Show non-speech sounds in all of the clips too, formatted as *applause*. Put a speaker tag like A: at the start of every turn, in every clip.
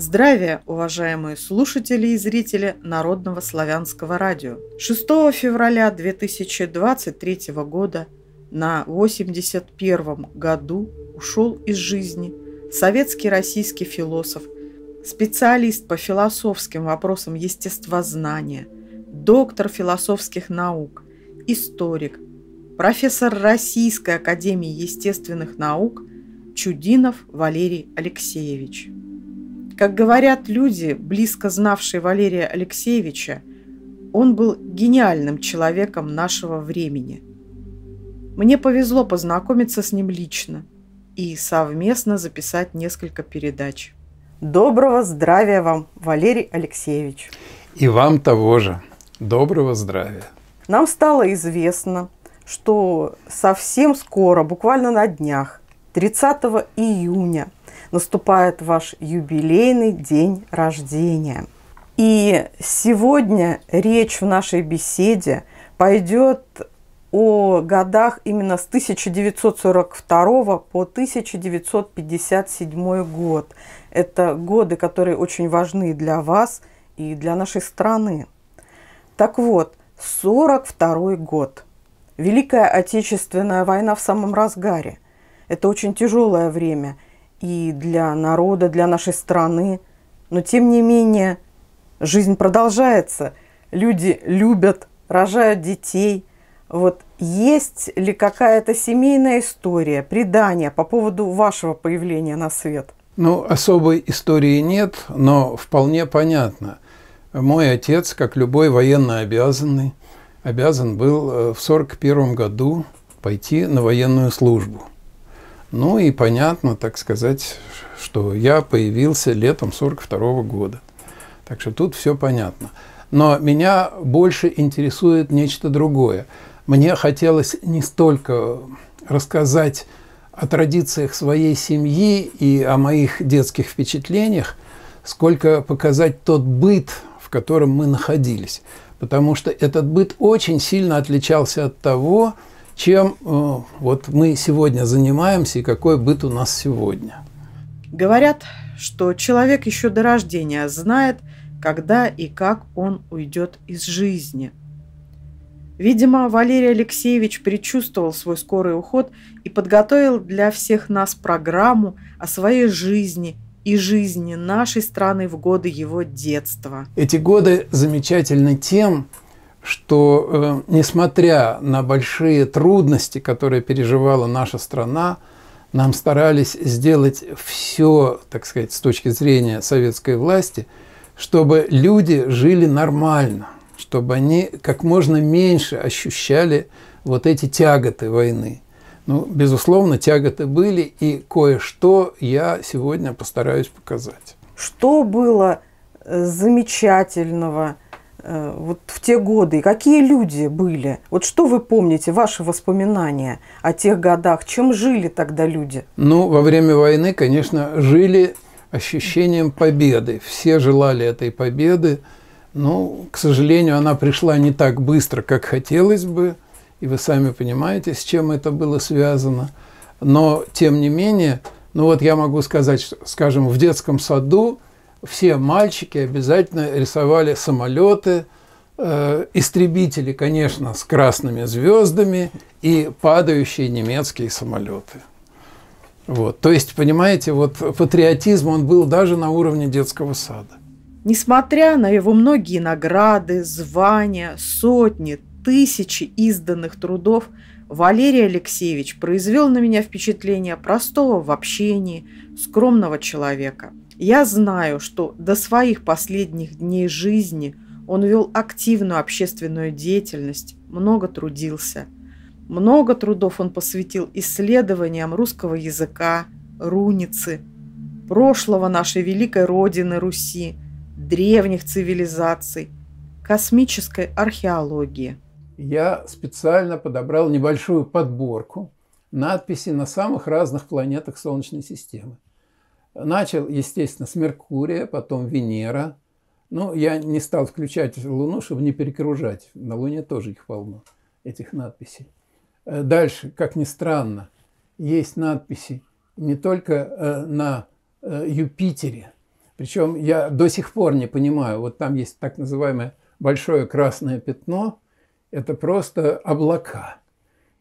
A: Здравия, уважаемые слушатели и зрители Народного славянского радио. 6 февраля 2023 года на 81 году ушел из жизни советский российский философ, специалист по философским вопросам естествознания, доктор философских наук, историк, профессор Российской академии естественных наук Чудинов Валерий Алексеевич – как говорят люди, близко знавшие Валерия Алексеевича, он был гениальным человеком нашего времени. Мне повезло познакомиться с ним лично и совместно записать несколько передач. Доброго здравия вам, Валерий Алексеевич.
B: И вам того же. Доброго здравия.
A: Нам стало известно, что совсем скоро, буквально на днях, 30 июня – наступает ваш юбилейный день рождения. И сегодня речь в нашей беседе пойдет о годах именно с 1942 по 1957 год. Это годы, которые очень важны для вас и для нашей страны. Так вот, 1942 год. Великая Отечественная война в самом разгаре. Это очень тяжелое время – и для народа, для нашей страны. Но тем не менее, жизнь продолжается. Люди любят, рожают детей. Вот есть ли какая-то семейная история, предание по поводу вашего появления на свет?
B: Ну, особой истории нет, но вполне понятно. Мой отец, как любой военно обязанный, обязан был э, в 1941 году пойти на военную службу – ну и понятно, так сказать, что я появился летом 42 года. Так что тут все понятно. Но меня больше интересует нечто другое. Мне хотелось не столько рассказать о традициях своей семьи и о моих детских впечатлениях, сколько показать тот быт, в котором мы находились. Потому что этот быт очень сильно отличался от того, чем э, вот мы сегодня занимаемся и какой быт у нас сегодня.
A: Говорят, что человек еще до рождения знает, когда и как он уйдет из жизни. Видимо, Валерий Алексеевич предчувствовал свой скорый уход и подготовил для всех нас программу о своей жизни и жизни нашей страны в годы его детства.
B: Эти годы замечательны тем, что э, несмотря на большие трудности, которые переживала наша страна, нам старались сделать все, так сказать, с точки зрения советской власти, чтобы люди жили нормально, чтобы они как можно меньше ощущали вот эти тяготы войны. Ну, безусловно, тяготы были, и кое-что я сегодня постараюсь показать.
A: Что было э, замечательного – Э, вот в те годы, какие люди были? Вот что вы помните, ваши воспоминания о тех годах, чем жили тогда люди?
B: Ну, во время войны, конечно, жили ощущением победы. Все желали этой победы, но, к сожалению, она пришла не так быстро, как хотелось бы, и вы сами понимаете, с чем это было связано. Но, тем не менее, ну вот я могу сказать, что, скажем, в детском саду все мальчики обязательно рисовали самолеты, э, истребители, конечно, с красными звездами и падающие немецкие самолеты. Вот. То есть, понимаете, вот патриотизм, он был даже на уровне детского сада.
A: Несмотря на его многие награды, звания, сотни, тысячи изданных трудов, Валерий Алексеевич произвел на меня впечатление простого в общении, скромного человека – я знаю, что до своих последних дней жизни он вел активную общественную деятельность, много трудился. Много трудов он посвятил исследованиям русского языка, руницы, прошлого нашей великой родины Руси, древних цивилизаций, космической археологии. Я
B: специально подобрал небольшую подборку надписей на самых разных планетах Солнечной системы. Начал, естественно, с Меркурия, потом Венера. Ну, я не стал включать Луну, чтобы не перегружать. На Луне тоже их полно, этих надписей. Э, дальше, как ни странно, есть надписи не только э, на э, Юпитере. Причем я до сих пор не понимаю, вот там есть так называемое большое красное пятно, это просто облака.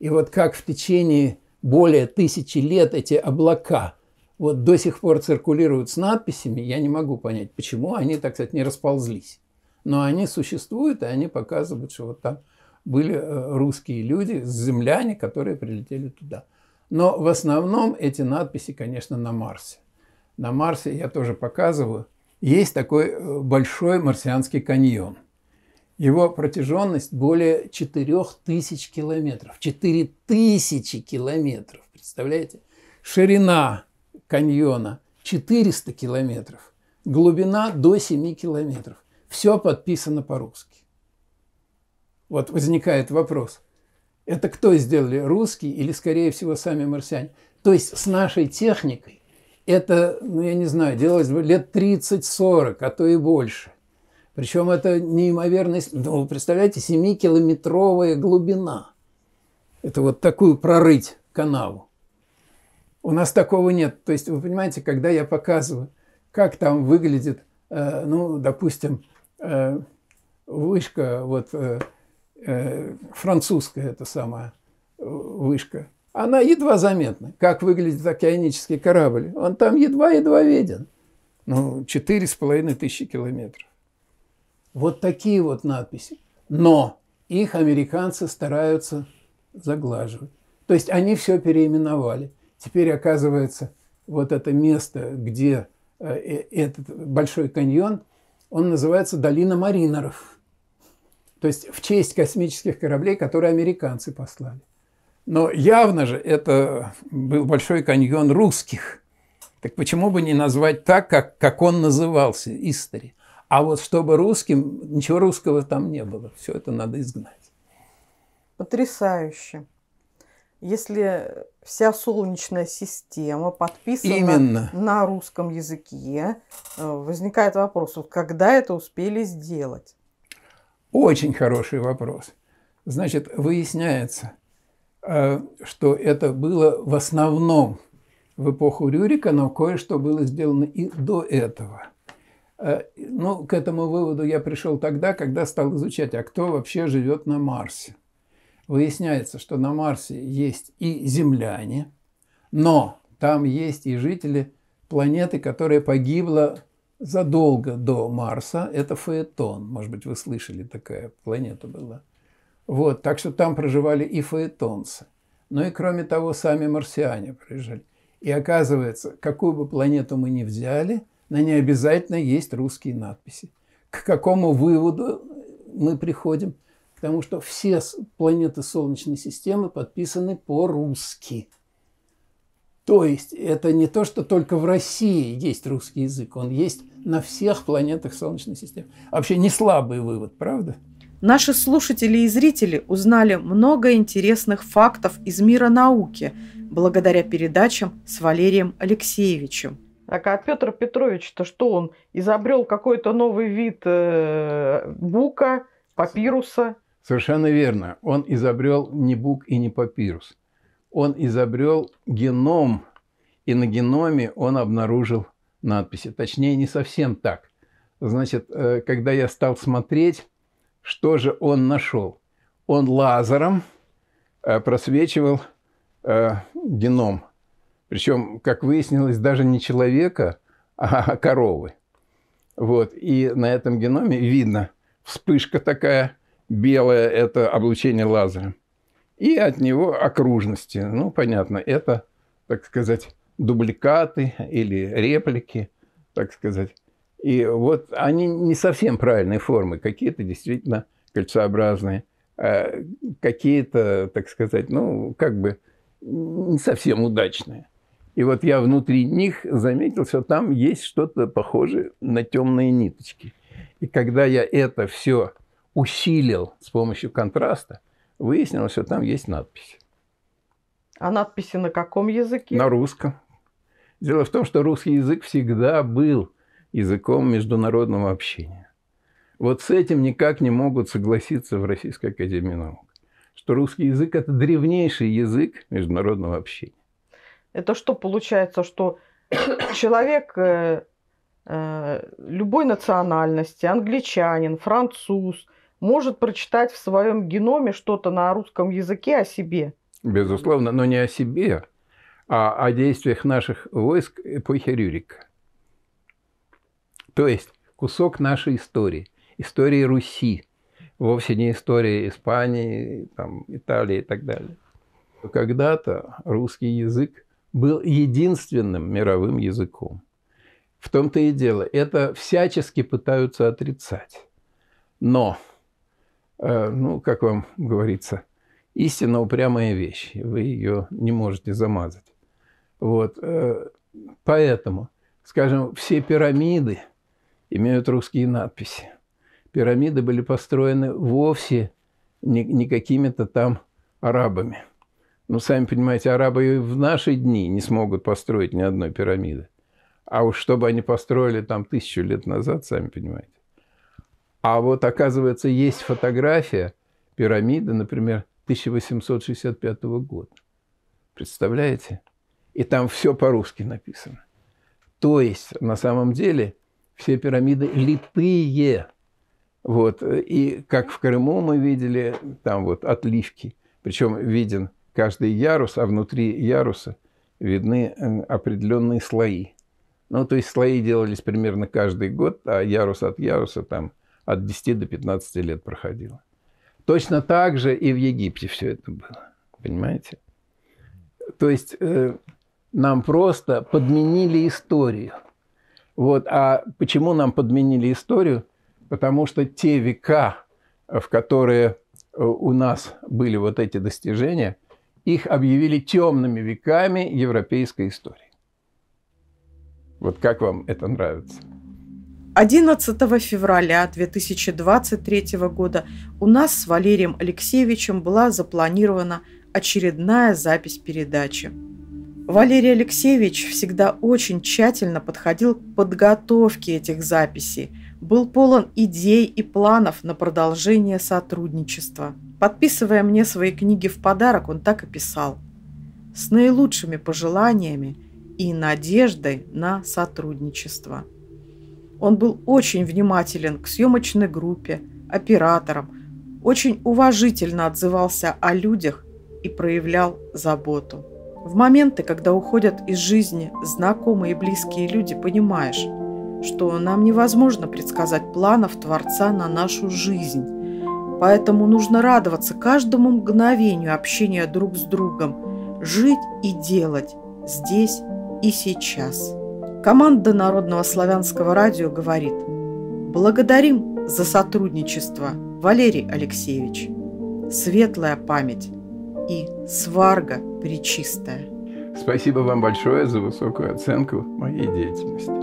B: И вот как в течение более тысячи лет эти облака вот до сих пор циркулируют с надписями, я не могу понять, почему они, так сказать, не расползлись. Но они существуют, и они показывают, что вот там были э, русские люди, земляне, которые прилетели туда. Но в основном эти надписи, конечно, на Марсе. На Марсе я тоже показываю. Есть такой э, большой марсианский каньон. Его протяженность более 4000 километров. 4000 километров, представляете? Ширина каньона 400 километров, глубина до 7 километров. Все подписано по-русски. Вот возникает вопрос. Это кто сделали, русские или, скорее всего, сами марсиане? То есть с нашей техникой это, ну я не знаю, делалось бы лет 30-40, а то и больше. Причем это неимоверность. ну, вы представляете, 7-километровая глубина. Это вот такую прорыть канаву. У нас такого нет. То есть, вы понимаете, когда я показываю, как там выглядит, э, ну, допустим, э, вышка, вот э, французская эта самая вышка, она едва заметна, как выглядит океанический корабль. Он там едва-едва виден. Ну, четыре с половиной тысячи километров. Вот такие вот надписи. Но их американцы стараются заглаживать. То есть они все переименовали. Теперь оказывается, вот это место, где э, э, этот большой каньон, он называется «Долина маринеров». То есть в честь космических кораблей, которые американцы послали. Но явно же это был большой каньон русских. Так почему бы не назвать так, как, как он назывался, Истори? А вот чтобы русским, ничего русского там не было. Все это надо изгнать.
A: Потрясающе если вся Солнечная система подписана Именно. на русском языке, э, возникает вопрос, вот когда это успели сделать?
B: Очень хороший вопрос. Значит, выясняется, э, что это было в основном в эпоху Рюрика, но кое-что было сделано и до этого. Э, ну, к этому выводу я пришел тогда, когда стал изучать, а кто вообще живет на Марсе выясняется, что на Марсе есть и земляне, но там есть и жители планеты, которая погибла задолго до Марса. Это Фаэтон. Может быть, вы слышали, такая планета была. Вот, так что там проживали и фаэтонцы. Ну и кроме того, сами марсиане приезжали. И оказывается, какую бы планету мы ни взяли, на ней обязательно есть русские надписи. К какому выводу мы приходим – потому что все планеты Солнечной системы подписаны по-русски. То есть это не то, что только в России есть русский язык, он есть на всех планетах Солнечной
A: системы. Вообще не слабый вывод, правда? Наши слушатели и зрители узнали много интересных фактов из мира науки благодаря передачам с Валерием Алексеевичем. Так, а Петр Петрович-то что он изобрел какой-то новый вид э, бука, папируса?
B: Совершенно верно. Он изобрел не бук и не папирус. Он изобрел геном, и на геноме он обнаружил надписи. Точнее, не совсем так. Значит, э, когда я стал смотреть, что же он нашел? Он лазером э, просвечивал э, геном. Причем, как выяснилось, даже не человека, а коровы. Вот. И на этом геноме видно вспышка такая – белое – это облучение лазера. И от него окружности. Ну, понятно, это, так сказать, дубликаты или реплики, так сказать. И вот они не совсем правильной формы. Какие-то действительно кольцеобразные, а какие-то, так сказать, ну, как бы не совсем удачные. И вот я внутри них заметил, что там есть что-то похожее на темные ниточки. И когда я это все усилил с помощью контраста, выяснилось, что там есть надпись.
A: А надписи на каком языке?
B: На русском. Дело в том, что русский язык всегда был языком международного общения. Вот с этим никак не могут согласиться в Российской Академии Наук, что русский язык – это древнейший язык международного общения.
A: Это что получается, что *coughs* человек э, э, любой национальности, англичанин, француз – может прочитать в своем геноме что-то на русском языке о себе.
B: Безусловно, но не о себе, а о действиях наших войск эпохи Рюрика. То есть кусок нашей истории, истории Руси, вовсе не история Испании, там, Италии и так далее. Когда-то русский язык был единственным мировым языком. В том-то и дело. Это всячески пытаются отрицать. Но Э, ну, как вам говорится, истинно упрямая вещь. Вы ее не можете замазать. Вот. Э, поэтому, скажем, все пирамиды имеют русские надписи. Пирамиды были построены вовсе не, не какими-то там арабами. Ну, сами понимаете, арабы и в наши дни не смогут построить ни одной пирамиды. А уж чтобы они построили там тысячу лет назад, сами понимаете. А вот, оказывается, есть фотография пирамиды, например, 1865 года. Представляете? И там все по-русски написано. То есть, на самом деле, все пирамиды литые. Вот. И как в Крыму мы видели, там вот отливки. Причем виден каждый ярус, а внутри яруса видны определенные слои. Ну, то есть слои делались примерно каждый год, а ярус от яруса там от 10 до 15 лет проходило. Точно так же и в Египте все это было. Понимаете? То есть э, нам просто подменили историю. Вот. А почему нам подменили историю? Потому что те века, в которые э, у нас были вот эти достижения, их объявили темными веками европейской истории. Вот как вам это нравится?
A: 11 февраля 2023 года у нас с Валерием Алексеевичем была запланирована очередная запись передачи. Валерий Алексеевич всегда очень тщательно подходил к подготовке этих записей, был полон идей и планов на продолжение сотрудничества. Подписывая мне свои книги в подарок, он так и писал. С наилучшими пожеланиями и надеждой на сотрудничество. Он был очень внимателен к съемочной группе, операторам, очень уважительно отзывался о людях и проявлял заботу. В моменты, когда уходят из жизни знакомые и близкие люди, понимаешь, что нам невозможно предсказать планов Творца на нашу жизнь. Поэтому нужно радоваться каждому мгновению общения друг с другом, жить и делать здесь и сейчас. Команда Народного славянского радио говорит «Благодарим за сотрудничество, Валерий Алексеевич! Светлая память и сварга причистая!»
B: Спасибо вам большое за высокую оценку моей деятельности.